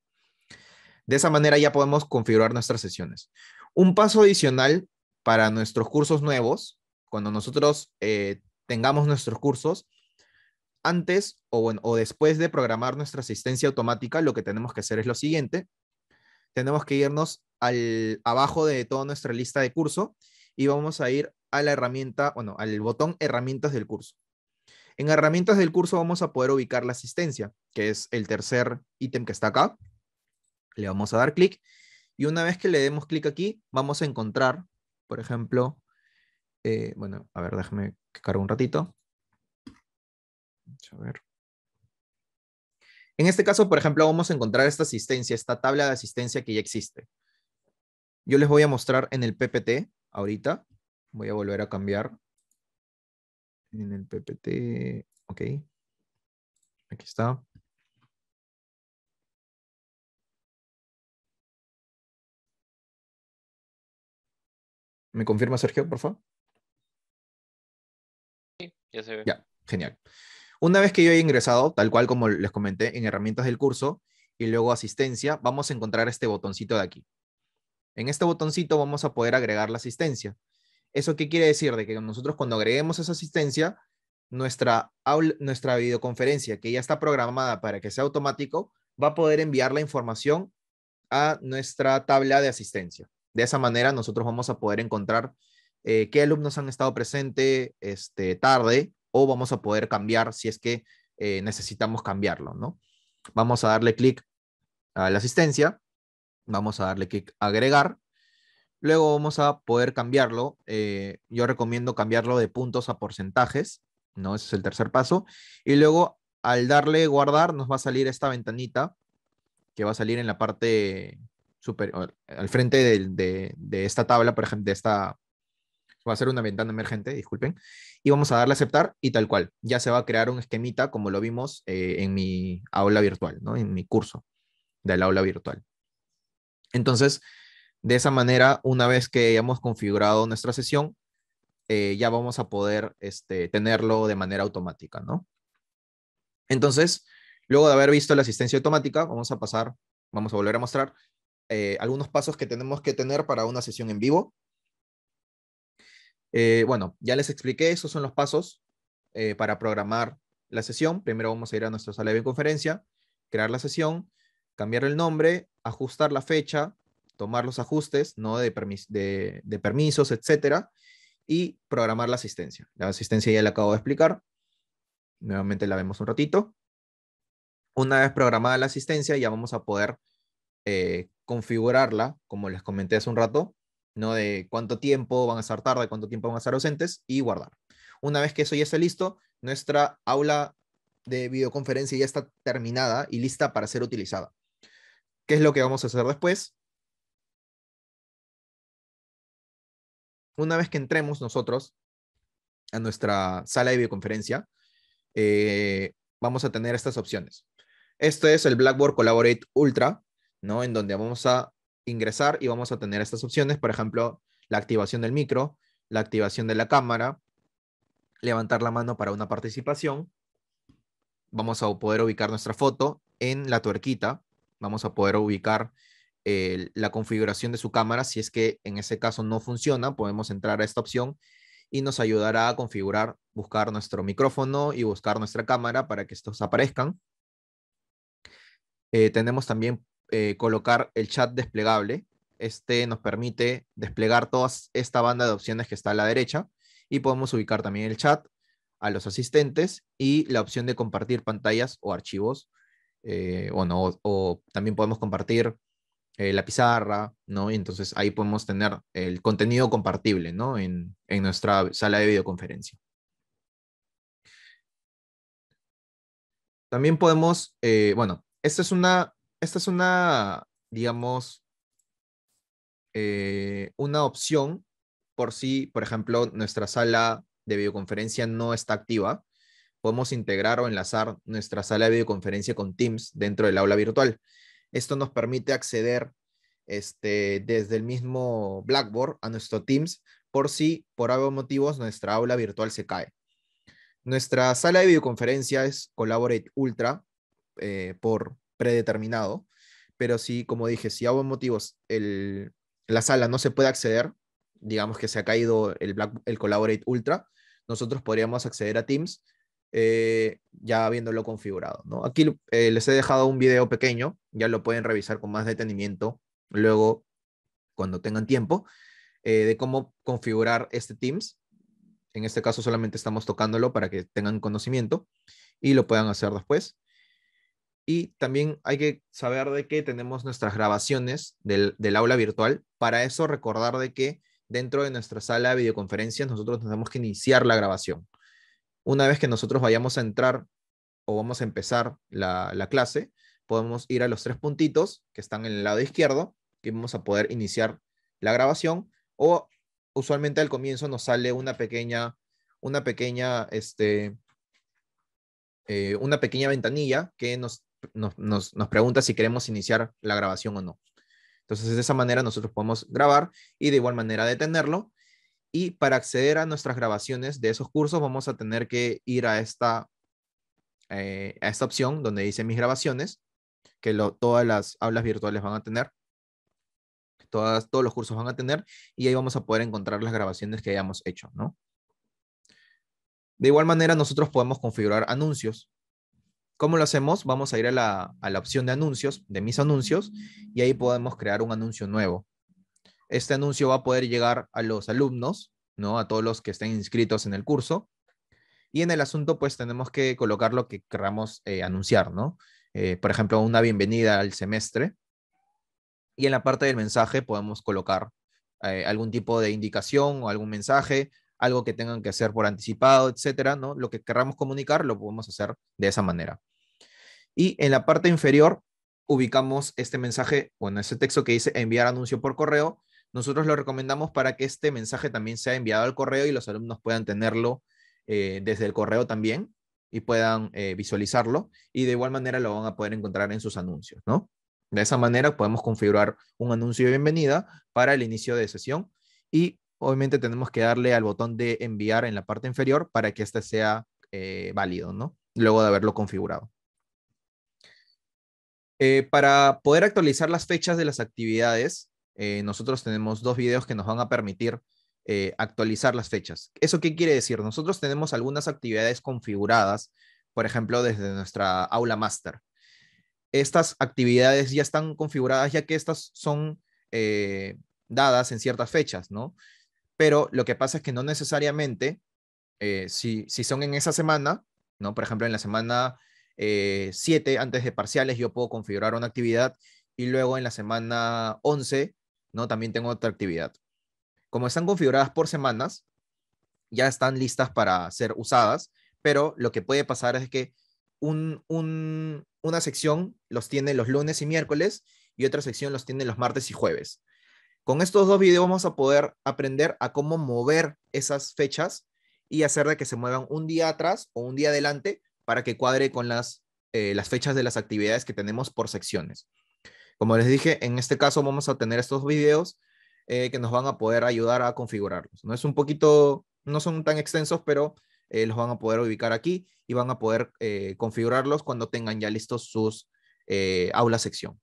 De esa manera ya podemos configurar nuestras sesiones. Un paso adicional para nuestros cursos nuevos cuando nosotros eh, tengamos nuestros cursos, antes o, bueno, o después de programar nuestra asistencia automática, lo que tenemos que hacer es lo siguiente. Tenemos que irnos al, abajo de toda nuestra lista de curso y vamos a ir a la herramienta, bueno, al botón herramientas del curso. En herramientas del curso vamos a poder ubicar la asistencia, que es el tercer ítem que está acá. Le vamos a dar clic y una vez que le demos clic aquí, vamos a encontrar, por ejemplo, eh, bueno, a ver, déjame que cargue un ratito. A ver. En este caso, por ejemplo, vamos a encontrar esta asistencia, esta tabla de asistencia que ya existe. Yo les voy a mostrar en el PPT ahorita. Voy a volver a cambiar. En el PPT, ok. Aquí está. ¿Me confirma Sergio, por favor? Ya se ve. Ya, genial. Una vez que yo haya ingresado, tal cual como les comenté, en herramientas del curso y luego asistencia, vamos a encontrar este botoncito de aquí. En este botoncito vamos a poder agregar la asistencia. ¿Eso qué quiere decir? De que nosotros cuando agreguemos esa asistencia, nuestra, nuestra videoconferencia, que ya está programada para que sea automático, va a poder enviar la información a nuestra tabla de asistencia. De esa manera nosotros vamos a poder encontrar eh, qué alumnos han estado presente, este, tarde o vamos a poder cambiar si es que eh, necesitamos cambiarlo, ¿no? Vamos a darle clic a la asistencia, vamos a darle clic a agregar, luego vamos a poder cambiarlo. Eh, yo recomiendo cambiarlo de puntos a porcentajes, ¿no? Ese es el tercer paso. Y luego al darle guardar nos va a salir esta ventanita que va a salir en la parte superior, al frente de, de esta tabla, por ejemplo, de esta va a ser una ventana emergente, disculpen, y vamos a darle a aceptar y tal cual. Ya se va a crear un esquemita como lo vimos eh, en mi aula virtual, ¿no? En mi curso del aula virtual. Entonces, de esa manera, una vez que hayamos configurado nuestra sesión, eh, ya vamos a poder este, tenerlo de manera automática, ¿no? Entonces, luego de haber visto la asistencia automática, vamos a pasar, vamos a volver a mostrar eh, algunos pasos que tenemos que tener para una sesión en vivo. Eh, bueno, ya les expliqué, esos son los pasos eh, para programar la sesión. Primero vamos a ir a nuestra sala de conferencia, crear la sesión, cambiar el nombre, ajustar la fecha, tomar los ajustes ¿no? de, permisos, etcétera, y programar la asistencia. La asistencia ya la acabo de explicar. Nuevamente la vemos un ratito. Una vez programada la asistencia, ya vamos a poder eh, configurarla, como les comenté hace un rato, ¿no? De cuánto tiempo van a estar tarde, cuánto tiempo van a estar ausentes y guardar. Una vez que eso ya esté listo, nuestra aula de videoconferencia ya está terminada y lista para ser utilizada. ¿Qué es lo que vamos a hacer después? Una vez que entremos nosotros a nuestra sala de videoconferencia, eh, vamos a tener estas opciones. Esto es el Blackboard Collaborate Ultra, ¿no? En donde vamos a ingresar y vamos a tener estas opciones, por ejemplo, la activación del micro, la activación de la cámara, levantar la mano para una participación, vamos a poder ubicar nuestra foto en la tuerquita, vamos a poder ubicar eh, la configuración de su cámara, si es que en ese caso no funciona, podemos entrar a esta opción y nos ayudará a configurar, buscar nuestro micrófono y buscar nuestra cámara para que estos aparezcan. Eh, tenemos también eh, colocar el chat desplegable. Este nos permite desplegar toda esta banda de opciones que está a la derecha y podemos ubicar también el chat a los asistentes y la opción de compartir pantallas o archivos. Eh, o, también podemos compartir eh, la pizarra, ¿no? Y entonces ahí podemos tener el contenido compartible, ¿no? En, nuestra sala de videoconferencia. También podemos, bueno, esta es una esta es una, digamos, eh, una opción por si, por ejemplo, nuestra sala de videoconferencia no está activa. Podemos integrar o enlazar nuestra sala de videoconferencia con Teams dentro del aula virtual. Esto nos permite acceder este, desde el mismo Blackboard a nuestro Teams por si por algún motivos nuestra aula virtual se cae. Nuestra sala de videoconferencia es Collaborate Ultra eh, por predeterminado, pero sí, como dije, si a motivos la sala no se puede acceder, digamos que se ha caído el, Black, el Collaborate Ultra, nosotros podríamos acceder a Teams eh, ya habiéndolo configurado. ¿no? Aquí eh, les he dejado un video pequeño, ya lo pueden revisar con más detenimiento luego cuando tengan tiempo, eh, de cómo configurar este Teams. En este caso solamente estamos tocándolo para que tengan conocimiento y lo puedan hacer después. Y también hay que saber de qué tenemos nuestras grabaciones del, aula virtual. Para eso recordar de que dentro de nuestra sala de videoconferencias nosotros tenemos que iniciar la grabación. Una vez que nosotros vayamos a entrar o vamos a empezar la, clase, podemos ir a los tres puntitos que están en el lado izquierdo, que vamos a poder iniciar la grabación o usualmente al comienzo nos sale una pequeña, una pequeña, este, eh, una pequeña ventanilla que nos nos, nos, pregunta si queremos iniciar la grabación o no. Entonces, de esa manera nosotros podemos grabar y de igual manera detenerlo. Y para acceder a nuestras grabaciones de esos cursos, vamos a tener que ir a esta, eh, a esta opción donde dice mis grabaciones, que todas las aulas virtuales van a tener. Todas, todos los cursos van a tener y ahí vamos a poder encontrar las grabaciones que hayamos hecho, ¿no? De igual manera, nosotros podemos configurar anuncios. ¿Cómo lo hacemos? Vamos a ir a la, opción de anuncios, de mis anuncios, y ahí podemos crear un anuncio nuevo. Este anuncio va a poder llegar a los alumnos, ¿no? A todos los que estén inscritos en el curso. Y en el asunto, pues tenemos que colocar lo que queramos eh, anunciar, ¿no? Eh, por ejemplo, una bienvenida al semestre. Y en la parte del mensaje podemos colocar eh, algún tipo de indicación o algún mensaje, algo que tengan que hacer por anticipado, etcétera, ¿no? Lo que queramos comunicar lo podemos hacer de esa manera. Y en la parte inferior ubicamos este mensaje, bueno, ese texto que dice enviar anuncio por correo. Nosotros lo recomendamos para que este mensaje también sea enviado al correo y los alumnos puedan tenerlo eh, desde el correo también y puedan eh, visualizarlo y de igual manera lo van a poder encontrar en sus anuncios, ¿no? De esa manera podemos configurar un anuncio de bienvenida para el inicio de sesión y obviamente tenemos que darle al botón de enviar en la parte inferior para que este sea eh, válido, ¿no? Luego de haberlo configurado. Eh, para poder actualizar las fechas de las actividades, eh, nosotros tenemos dos videos que nos van a permitir eh, actualizar las fechas. ¿Eso qué quiere decir? Nosotros tenemos algunas actividades configuradas, por ejemplo, desde nuestra aula Master. Estas actividades ya están configuradas ya que estas son dadas en ciertas fechas, ¿no? Pero lo que pasa es que no necesariamente, si, si son en esa semana, ¿no? Por ejemplo, en la semana eh, 7 antes de parciales yo puedo configurar una actividad y luego en la semana 11, ¿no? También tengo otra actividad. Como están configuradas por semanas, ya están listas para ser usadas, pero lo que puede pasar es que un, una sección los tiene los lunes y miércoles y otra sección los tiene los martes y jueves. Con estos dos videos vamos a poder aprender a cómo mover esas fechas y hacer de que se muevan un día atrás o un día adelante para que cuadre con eh, las, fechas de las actividades que tenemos por secciones. Como les dije, en este caso vamos a tener estos videos eh, que nos van a poder ayudar a configurarlos. No es un poquito, no son tan extensos, pero eh, los van a poder ubicar aquí y van a poder configurarlos cuando tengan ya listos sus aula sección.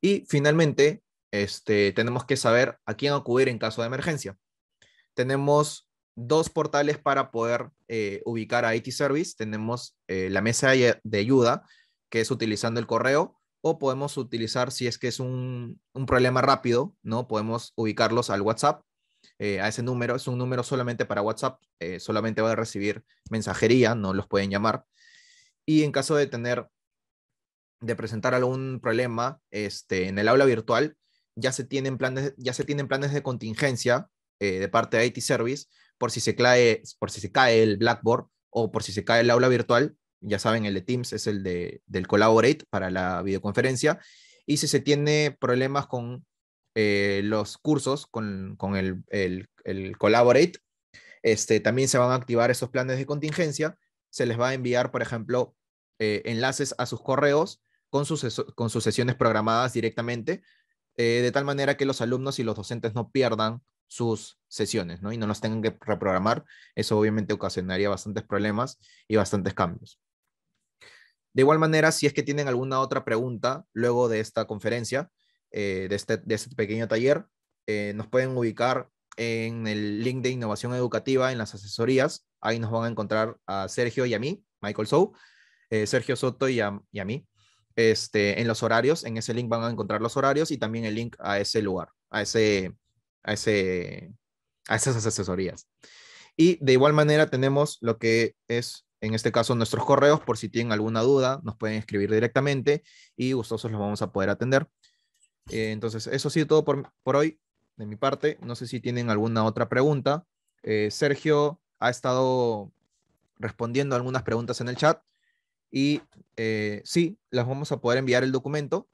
Y finalmente, este, tenemos que saber a quién acudir en caso de emergencia. Tenemos dos portales para poder eh, ubicar a IT Service. Tenemos eh, la mesa de ayuda, que es utilizando el correo, o podemos utilizar, si es que es un, problema rápido, ¿no? Podemos ubicarlos al WhatsApp, eh, a ese número. Es un número solamente para WhatsApp, solamente va a recibir mensajería, no los pueden llamar. Y en caso de tener, de presentar algún problema este, en el aula virtual, ya se tienen planes, ya se tienen planes de contingencia de parte de IT Service por si se cae, por si se cae el Blackboard o por si se cae el aula virtual, ya saben, el de Teams es el de, del Collaborate para la videoconferencia, y si se tiene problemas con eh, los cursos, con, el, el, Collaborate, este, también se van a activar esos planes de contingencia, se les va a enviar, por ejemplo, eh, enlaces a sus correos con sus, con sus sesiones programadas directamente, eh, de tal manera que los alumnos y los docentes no pierdan sus sesiones, ¿no? Y no nos tengan que reprogramar. Eso obviamente ocasionaría bastantes problemas y bastantes cambios. De igual manera, si es que tienen alguna otra pregunta luego de esta conferencia, eh, este, de, este, pequeño taller, eh, nos pueden ubicar en el link de innovación educativa en las asesorías. Ahí nos van a encontrar a Sergio y a mí, Michael Sou, eh, Sergio Soto y a, y a mí. Este, en los horarios, en ese link van a encontrar los horarios y también el link a ese lugar, a ese, a ese, a esas asesorías. Y de igual manera tenemos lo que es, en este caso, nuestros correos, por si tienen alguna duda, nos pueden escribir directamente y gustosos los vamos a poder atender. Eh, entonces, eso ha sido todo por, por hoy de mi parte. No sé si tienen alguna otra pregunta. Eh, Sergio ha estado respondiendo algunas preguntas en el chat y eh, sí, las vamos a poder enviar el documento.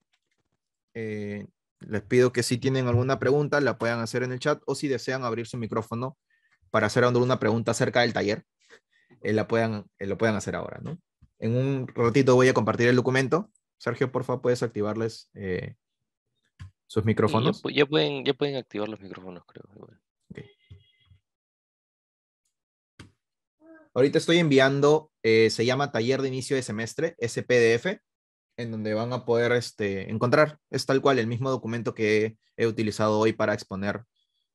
Eh, les pido que si tienen alguna pregunta la puedan hacer en el chat o si desean abrir su micrófono para hacer alguna pregunta acerca del taller, eh, la puedan, eh, lo puedan hacer ahora. En un ratito voy a compartir el documento. Sergio, por favor, puedes activarles eh, sus micrófonos. Ya, pueden, pueden activar los micrófonos, creo. Ahorita estoy enviando, se llama Taller de Inicio de Semestre, PDF en donde van a poder este, encontrar, es tal cual, el mismo documento que he utilizado hoy para exponer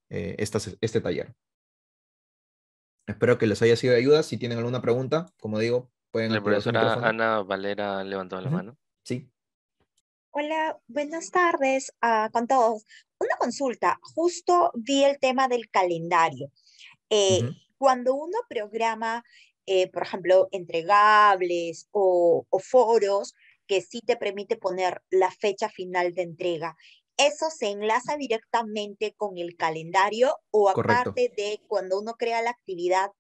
eh, este taller. Espero que les haya sido de ayuda. Si tienen alguna pregunta, como digo, pueden... La profesora Ana Valera levantó la mano. Sí. Hola, buenas tardes a ah, todos. Una consulta. Justo vi el tema del calendario. Eh, cuando uno programa, eh, por ejemplo, entregables o foros, que sí te permite poner la fecha final de entrega. Eso se enlaza directamente con el calendario o aparte de cuando uno crea la actividad,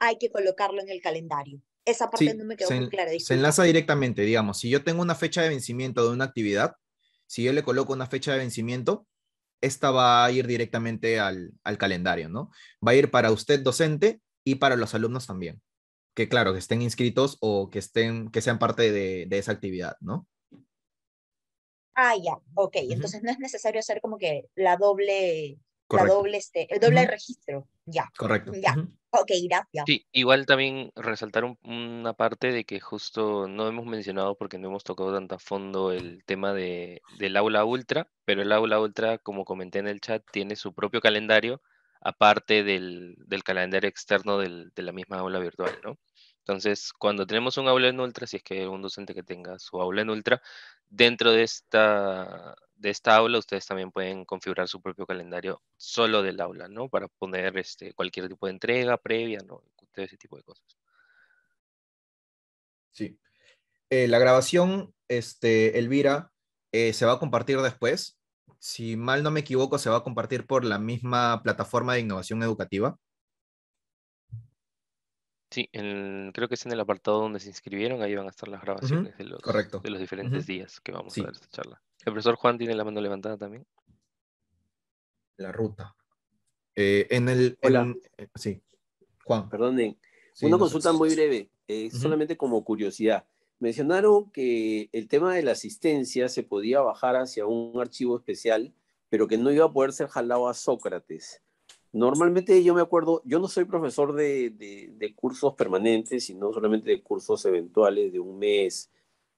hay que colocarlo en el calendario. Esa parte no me quedó muy clara. Se enlaza directamente, digamos. Si yo tengo una fecha de vencimiento de una actividad, si yo le coloco una fecha de vencimiento, esta va a ir directamente al, al calendario, ¿no? Va a ir para usted docente y para los alumnos también que claro, que estén inscritos o que, estén, que sean parte de, esa actividad, ¿no? Ah, ya, ok. Entonces no es necesario hacer como que la doble, la doble este, el doble registro. Ya. Correcto. Ya. Ok, gracias. Sí, igual también resaltar una parte de que justo no hemos mencionado porque no hemos tocado tanto a fondo el tema de, del aula ultra, pero el aula ultra, como comenté en el chat, tiene su propio calendario aparte del, calendario externo de la misma aula virtual, ¿no? Entonces, cuando tenemos un aula en ultra, si es que hay un docente que tenga su aula en ultra, dentro de esta, aula ustedes también pueden configurar su propio calendario solo del aula, ¿no? Para poner este, cualquier tipo de entrega previa, ¿no? ese tipo de cosas. Sí. Eh, la grabación, este, Elvira, eh, se va a compartir después si mal no me equivoco, se va a compartir por la misma plataforma de innovación educativa. Sí, creo que es en el apartado donde se inscribieron, ahí van a estar las grabaciones de, los, de los diferentes días que vamos a ver esta charla. El profesor Juan tiene la mano levantada también. La ruta. Eh, en el... Eh, sí, Juan. Perdonen. Una consulta muy breve, eh, solamente como curiosidad. Mencionaron que el tema de la asistencia se podía bajar hacia un archivo especial, pero que no iba a poder ser jalado a Sócrates. Normalmente yo me acuerdo, yo no soy profesor de, cursos permanentes, sino solamente de cursos eventuales de un mes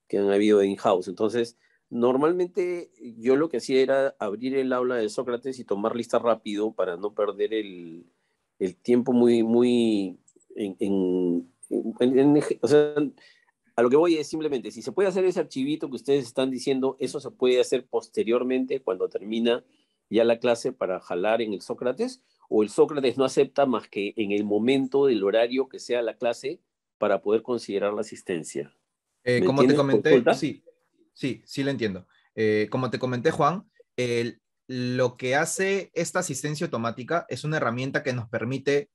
que han habido in-house. Entonces, normalmente yo lo que hacía era abrir el aula de Sócrates y tomar lista rápido para no perder el, tiempo muy, muy en, en, en, o sea, a lo que voy es simplemente, si se puede hacer ese archivito que ustedes están diciendo, eso se puede hacer posteriormente cuando termina ya la clase para jalar en el Sócrates, o el Sócrates no acepta más que en el momento del horario que sea la clase para poder considerar la asistencia. Eh, como te comenté, sí, sí, sí lo entiendo. Eh, como te comenté, Juan, lo que hace esta asistencia automática es una herramienta que nos permite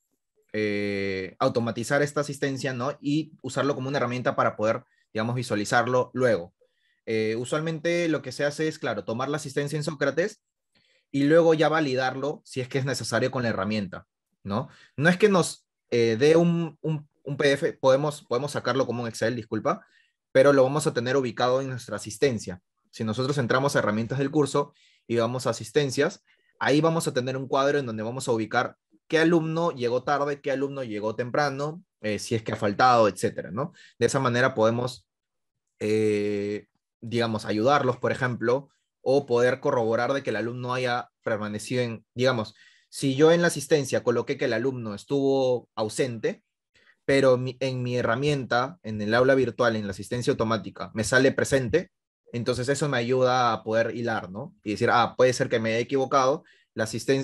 eh, automatizar esta asistencia, ¿no? Y usarlo como una herramienta para poder, digamos, visualizarlo luego. Eh, usualmente lo que se hace es, claro, tomar la asistencia en Sócrates y luego ya validarlo si es que es necesario con la herramienta, ¿no? No es que nos eh, dé un, un, PDF, podemos, podemos sacarlo como un Excel, disculpa, pero lo vamos a tener ubicado en nuestra asistencia. Si nosotros entramos a herramientas del curso y vamos a asistencias, ahí vamos a tener un cuadro en donde vamos a ubicar qué alumno llegó tarde, qué alumno llegó temprano, eh, si es que ha faltado, etcétera, ¿no? De esa manera podemos, eh, digamos, ayudarlos, por ejemplo, o poder corroborar de que el alumno haya permanecido en, digamos, si yo en la asistencia coloqué que el alumno estuvo ausente, pero en mi herramienta, en el aula virtual, en la asistencia automática, me sale presente, entonces eso me ayuda a poder hilar, ¿no? Y decir, ah, puede ser que me he equivocado,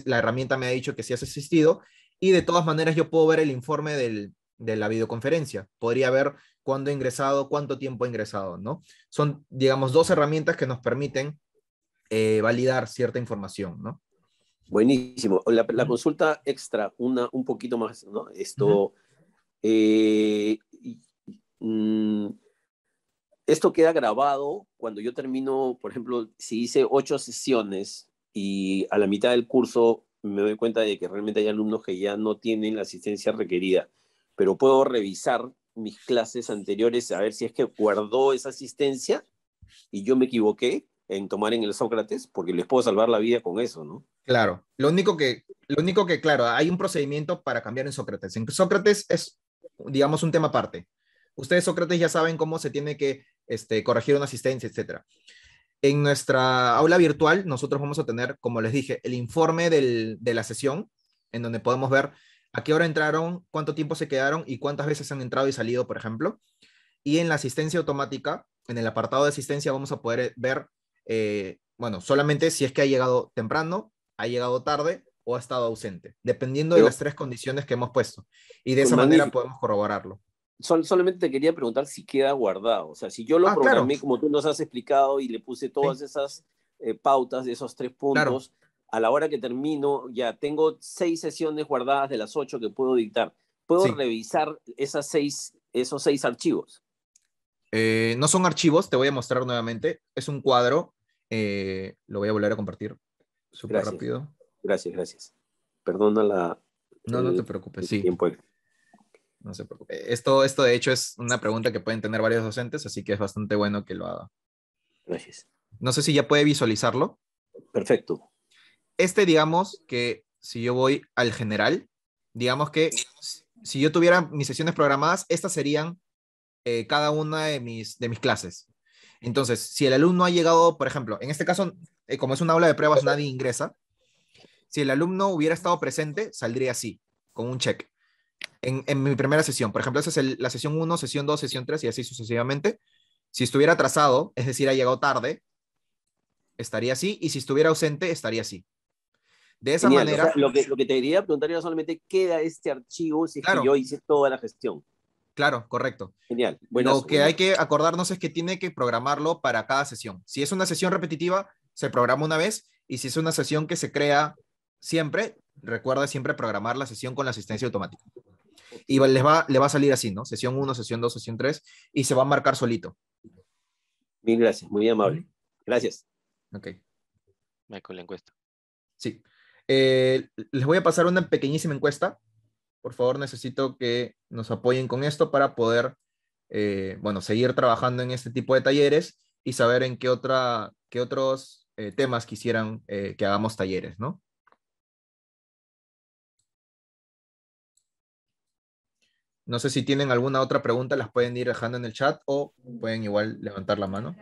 la, herramienta me ha dicho que sí has asistido, y de todas maneras yo puedo ver el informe de la videoconferencia. Podría ver cuándo he ingresado, cuánto tiempo he ingresado, ¿no? Son, digamos, dos herramientas que nos permiten eh, validar cierta información, ¿no? Buenísimo. La, consulta extra, una, un poquito más, ¿no? Esto, eh, mm, esto queda grabado cuando yo termino, por ejemplo, si hice ocho sesiones, y a la mitad del curso me doy cuenta de que realmente hay alumnos que ya no tienen la asistencia requerida, pero puedo revisar mis clases anteriores a ver si es que guardó esa asistencia y yo me equivoqué en tomar en el Sócrates, porque les puedo salvar la vida con eso, ¿no? Claro, lo único que, lo único que claro, hay un procedimiento para cambiar en Sócrates. En Sócrates es, digamos, un tema aparte. Ustedes, Sócrates, ya saben cómo se tiene que este, corregir una asistencia, etcétera. En nuestra aula virtual nosotros vamos a tener, como les dije, el informe de la sesión, en donde podemos ver a qué hora entraron, cuánto tiempo se quedaron y cuántas veces han entrado y salido, por ejemplo. Y en la asistencia automática, en el apartado de asistencia, vamos a poder ver, eh, bueno, solamente si es que ha llegado temprano, ha llegado tarde o ha estado ausente, dependiendo de las tres condiciones que hemos puesto. Y de esa manera podemos corroborarlo solamente te quería preguntar si queda guardado. O sea, si yo lo ah, programé como tú nos has explicado y le puse todas esas eh, pautas de esos tres puntos, a la hora que termino, ya tengo seis sesiones guardadas de las ocho que puedo dictar. ¿Puedo revisar esas seis, esos seis archivos? Eh, no son archivos, te voy a mostrar nuevamente. Es un cuadro. Eh, lo voy a volver a compartir súper rápido. Gracias, gracias. Perdona la. No, no te preocupes, sí no se preocupe. Eh, esto, esto de hecho es una pregunta que pueden tener varios docentes, así que es bastante bueno que lo haga. Gracias. No sé si ya puede visualizarlo. Perfecto. Este, digamos que si yo voy al general, digamos que si yo tuviera mis sesiones programadas, estas serían eh, cada una de mis, de mis clases. Entonces, si el alumno ha llegado, por ejemplo, en este caso, eh, como es una aula de pruebas, nadie ingresa. Si el alumno hubiera estado presente, saldría así, con un check en, mi primera sesión. Por ejemplo, esa es la sesión 1, sesión 2, sesión 3 y así sucesivamente. Si estuviera atrasado, es decir, ha llegado tarde, estaría así. Y si estuviera ausente, estaría así. De esa manera. lo, que, lo, que, te diría preguntaría solamente, solamente: ¿queda este archivo si yo hice toda la gestión? Claro, correcto. Genial. Bueno, lo que hay que acordarnos es que tiene que programarlo para cada sesión. Si es una sesión repetitiva, se programa una vez. Y si es una sesión que se crea siempre, recuerda siempre programar la sesión con la asistencia automática y les va, le va a salir así, ¿no? Sesión 1, sesión 2, sesión 3, y se va a marcar solito. Mil gracias, muy amable. Gracias. Ok. con la encuesta. Sí. Eh, les voy a pasar una pequeñísima encuesta. Por favor, necesito que nos apoyen con esto para poder, eh, bueno, seguir trabajando en este tipo de talleres y saber en qué, otra, qué otros eh, temas quisieran que hagamos talleres, ¿no? No sé si tienen alguna otra pregunta, las pueden ir dejando en el chat o mm. pueden igual levantar la mano.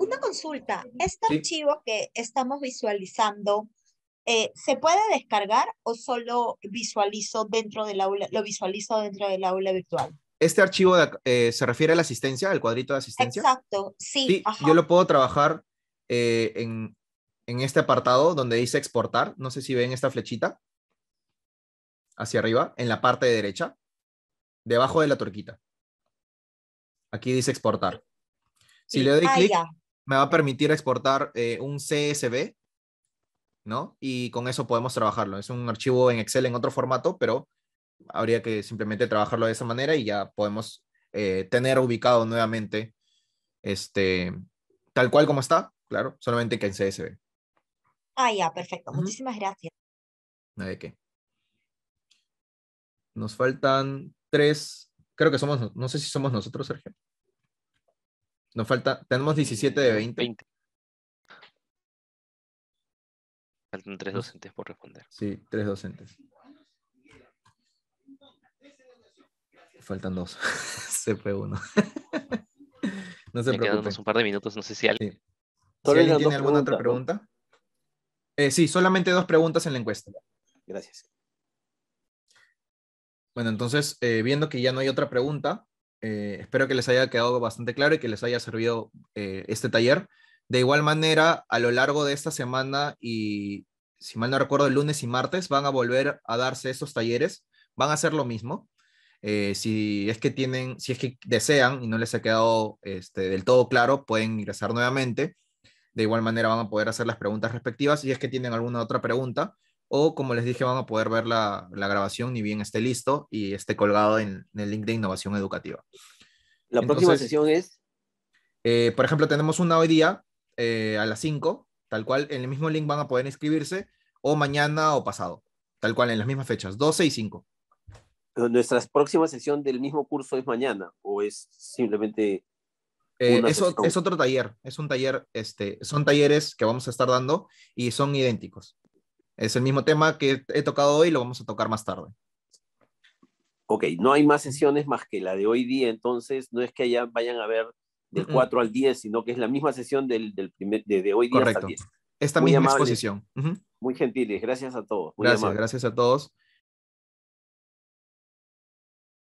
Una consulta, ¿este archivo que estamos visualizando eh, se puede descargar o solo visualizo dentro del aula, lo visualizo dentro del aula virtual? Este archivo eh, se refiere a la asistencia, al cuadrito de asistencia. Exacto, sí. yo lo puedo trabajar eh, en, en este apartado donde dice exportar. No sé si ven esta flechita hacia arriba, en la parte derecha, debajo de la turquita. Aquí dice exportar. Si le doy ah, clic, me va a permitir exportar eh, un CSV, ¿no? Y con eso podemos trabajarlo. Es un archivo en Excel en otro formato, pero habría que simplemente trabajarlo de esa manera y ya podemos eh, tener ubicado nuevamente este, tal cual como está, claro, solamente que en CSV. Ah, ya, perfecto. Muchísimas gracias. ¿De qué? Nos faltan tres. Creo que somos, no sé si somos nosotros, Sergio. Nos falta, tenemos 17 mm, de 20. Faltan tres docentes por responder. Sí, tres docentes. Faltan dos. se fue uno. no se un par de minutos, no sé si alguien. tiene alguna otra pregunta. Eh, sí, solamente dos preguntas en la encuesta. Gracias. Bueno, entonces, eh, viendo que ya no hay otra pregunta, eh, espero que les haya quedado bastante claro y que les haya servido eh, este taller. De igual manera, a lo largo de esta semana y, si mal no recuerdo, el lunes y martes van a volver a darse estos talleres, van a hacer lo mismo. si es que tienen, si es que desean y no les ha quedado este, del todo claro, pueden ingresar nuevamente. De igual manera van a poder hacer las preguntas respectivas. Si es que tienen alguna otra pregunta, o como les dije, van a poder ver la, grabación ni bien esté listo y esté colgado en, el link de innovación educativa. La próxima sesión es... Eh, por ejemplo, tenemos una hoy día eh, a las 5, tal cual, en el mismo link van a poder inscribirse, o mañana o pasado, tal cual, en las mismas fechas, 12 y 5. ¿Nuestra próxima sesión del mismo curso es mañana o es simplemente... Eh, es, es, otro taller, es un taller, este, son talleres que vamos a estar dando y son idénticos. Es el mismo tema que he tocado hoy, lo vamos a tocar más tarde. Ok, no hay más sesiones más que la de hoy día, entonces no es que allá vayan a ver del 4 al 10, sino que es la misma sesión del, primer, de, hoy día Correcto. hasta Esta misma exposición. Muy gentiles, gracias a todos. gracias, gracias a todos.